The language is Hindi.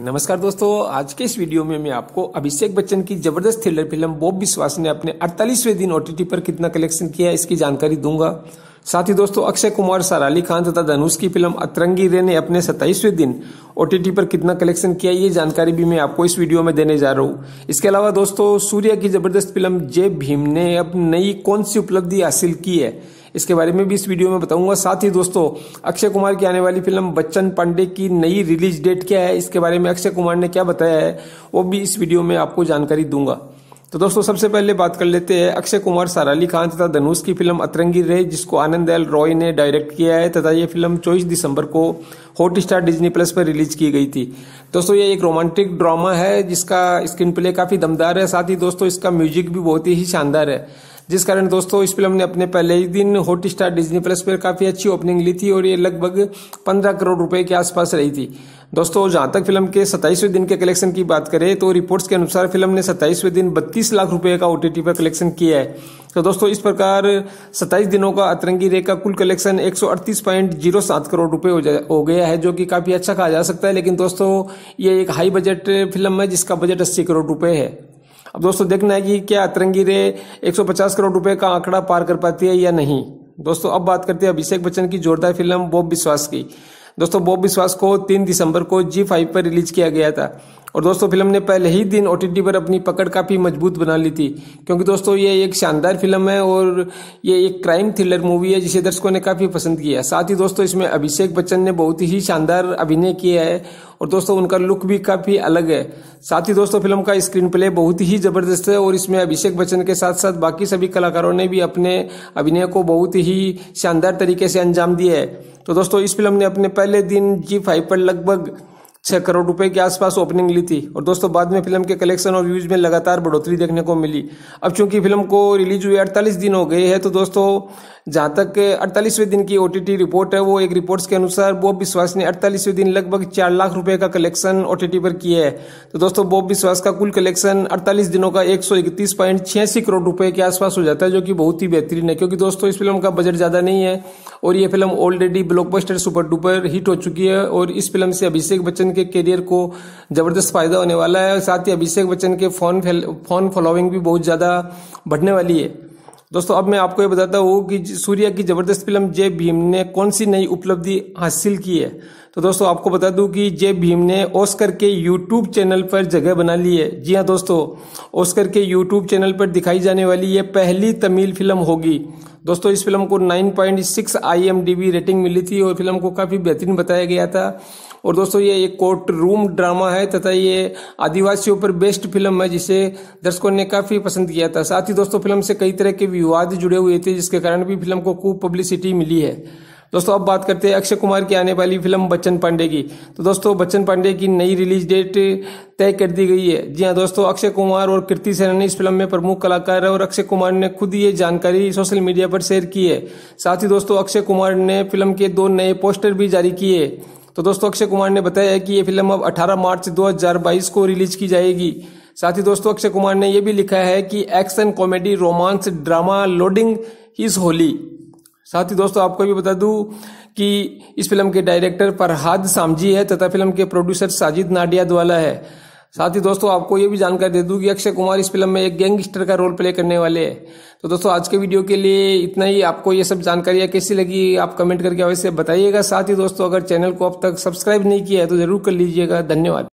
नमस्कार दोस्तों आज के इस वीडियो में मैं आपको अभिषेक बच्चन की जबरदस्त थ्रिलर फिल्म बॉब विश्वास ने अपने 48वें दिन ओटीटी पर कितना कलेक्शन किया इसकी जानकारी दूंगा साथ ही दोस्तों अक्षय कुमार सराली खान तथा धनुष की फिल्म अतरंगी रे ने अपने 27वें दिन ओटीटी पर कितना कलेक्शन किया ये जानकारी भी मैं आपको इस वीडियो में देने जा रहा हूँ इसके अलावा दोस्तों सूर्य की जबरदस्त फिल्म जय भीम ने अब नई कौन सी उपलब्धि हासिल की है इसके बारे में भी इस वीडियो में बताऊंगा साथ ही दोस्तों अक्षय कुमार की आने वाली फिल्म बच्चन पांडे की नई रिलीज डेट क्या है इसके बारे में अक्षय कुमार ने क्या बताया है वो भी इस वीडियो में आपको जानकारी दूंगा तो दोस्तों सबसे पहले बात कर लेते हैं अक्षय कुमार साराली खान तथा धनुष की फिल्म अतरंगी रे जिसको आनंद एल रॉय ने डायरेक्ट किया है तथा ये फिल्म 24 दिसंबर को हॉट स्टार डिजनी प्लस पर रिलीज की गई थी दोस्तों ये एक रोमांटिक ड्रामा है जिसका स्क्रीन प्ले काफी दमदार है साथ ही दोस्तों इसका म्यूजिक भी बहुत ही शानदार है जिस कारण दोस्तों इस फिल्म ने अपने पहले ही दिन हॉट स्टार डिजनी प्लस पर काफ़ी अच्छी ओपनिंग ली थी और ये लगभग पंद्रह करोड़ रुपए के आसपास रही थी दोस्तों जहां तक फिल्म के सत्ताईसवें दिन के कलेक्शन की बात करें तो रिपोर्ट्स के अनुसार फिल्म ने सत्ताईसवें दिन बत्तीस लाख रुपए का ओटीटी पर कलेक्शन किया है तो दोस्तों इस प्रकार 27 दिनों का अतरंगी रे का कुल कलेक्शन 138.07 करोड़ रुपए हो गया है जो कि काफ़ी अच्छा कहा जा सकता है लेकिन दोस्तों ये एक हाई बजट फिल्म है जिसका बजट अस्सी करोड़ रुपए है अब दोस्तों देखना है कि क्या अतरंगी रे 150 करोड़ रुपए का आंकड़ा पार कर पाती है या नहीं दोस्तों अब बात करते हैं अभिषेक बच्चन की जोरदार फिल्म बॉब विश्वास की दोस्तों बॉब विश्वास को तीन दिसंबर को जी फाइव पर रिलीज किया गया था और दोस्तों फिल्म ने पहले ही दिन ओ पर अपनी पकड़ काफ़ी मजबूत बना ली थी क्योंकि दोस्तों ये एक शानदार फिल्म है और ये एक क्राइम थ्रिलर मूवी है जिसे दर्शकों ने काफ़ी पसंद किया साथ ही दोस्तों इसमें अभिषेक बच्चन ने बहुत ही शानदार अभिनय किया है और दोस्तों उनका लुक भी काफ़ी अलग है साथ ही दोस्तों फिल्म का स्क्रीन प्ले बहुत ही ज़बरदस्त है और इसमें अभिषेक बच्चन के साथ साथ बाकी सभी कलाकारों ने भी अपने अभिनय को बहुत ही शानदार तरीके से अंजाम दिया है तो दोस्तों इस फिल्म ने अपने पहले दिन जी फाइव पर लगभग छह करोड़ रुपए के आसपास ओपनिंग ली थी और दोस्तों बाद में फिल्म के कलेक्शन और व्यूज में लगातार बढ़ोतरी देखने को मिली अब चूंकि फिल्म को रिलीज हुए अड़तालीस दिन हो गए हैं तो दोस्तों जहां तक अड़तालीसवें दिन की ओटीटी रिपोर्ट है वो एक रिपोर्ट्स के अनुसार बॉब विश्वास ने अड़तालीसवें दिन लगभग चार लाख रुपए का कलेक्शन ओटीटी पर किया है तो दोस्तों बॉब विश्वास का कुल कलेक्शन अड़तालीस दिनों का एक करोड़ रुपए के आसपास हो जाता है जो कि बहुत ही बेहतरीन है क्योंकि दोस्तों इस फिल्म का बजट ज़्यादा नहीं है और ये फिल्म already blockbuster super duper hit हो चुकी है और इस फिल्म से अभिषेक बच्चन के करियर को जबरदस्त फायदा होने वाला है साथ ही अभिषेक बच्चन के फोन फॉलोइंग भी बहुत ज़्यादा बढ़ने वाली है दोस्तों अब मैं आपको ये बताता हूँ कि सूर्य की जबरदस्त फिल्म जय भीम ने कौन सी नई उपलब्धि हासिल की है तो दोस्तों आपको बता दूं कि जय भीम ने ऑस्कर के यूट्यूब चैनल पर जगह बना ली है जी हाँ दोस्तों ऑस्कर के यूट्यूब चैनल पर दिखाई जाने वाली ये पहली तमिल फिल्म होगी दोस्तों इस फिल्म को 9.6 पॉइंट रेटिंग मिली थी और फिल्म को काफ़ी बेहतरीन बताया गया था और दोस्तों ये एक कोर्ट रूम ड्रामा है तथा ये आदिवासियों पर बेस्ट फिल्म है जिसे दर्शकों ने काफ़ी पसंद किया था साथ ही दोस्तों फिल्म से कई तरह के विवाद जुड़े हुए थे जिसके कारण भी फिल्म को खूब पब्लिसिटी मिली है दोस्तों अब बात करते हैं अक्षय कुमार की आने वाली फिल्म बच्चन पांडे की तो दोस्तों बच्चन पांडे की नई रिलीज डेट तय कर दी गई है जी हाँ दोस्तों अक्षय कुमार और कीर्ति सेना ने इस फिल्म में प्रमुख कलाकार है और अक्षय कुमार ने खुद ये जानकारी सोशल मीडिया पर शेयर की है साथ ही दोस्तों अक्षय कुमार ने फिल्म के दो नए पोस्टर भी जारी किए तो दोस्तों अक्षय कुमार ने बताया कि ये फिल्म अब 18 मार्च 2022 को रिलीज की जाएगी साथ ही दोस्तों अक्षय कुमार ने यह भी लिखा है कि action comedy romance drama loading is Holi साथ ही दोस्तों आपको भी बता दूं कि इस फिल्म के डायरेक्टर फरहाद सामजी है तथा फिल्म के प्रोड्यूसर साजिद नाडिया द्वाला है साथ ही दोस्तों आपको ये भी जानकारी दे दूं कि अक्षय कुमार इस फिल्म में एक गैंगस्टर का रोल प्ले करने वाले हैं तो दोस्तों आज के वीडियो के लिए इतना ही आपको ये सब जानकारियाँ कैसी लगी आप कमेंट करके अवश्य बताइएगा साथ ही दोस्तों अगर चैनल को अब तक सब्सक्राइब नहीं किया है तो जरूर कर लीजिएगा धन्यवाद